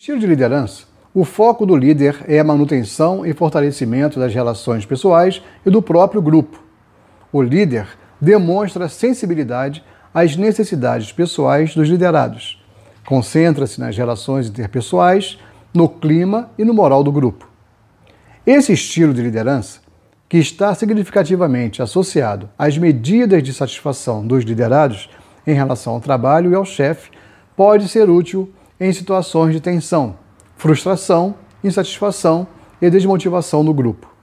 Estilo de liderança. O foco do líder é a manutenção e fortalecimento das relações pessoais e do próprio grupo. O líder demonstra sensibilidade às necessidades pessoais dos liderados. Concentra-se nas relações interpessoais, no clima e no moral do grupo. Esse estilo de liderança, que está significativamente associado às medidas de satisfação dos liderados em relação ao trabalho e ao chefe, pode ser útil em situações de tensão, frustração, insatisfação e desmotivação no grupo.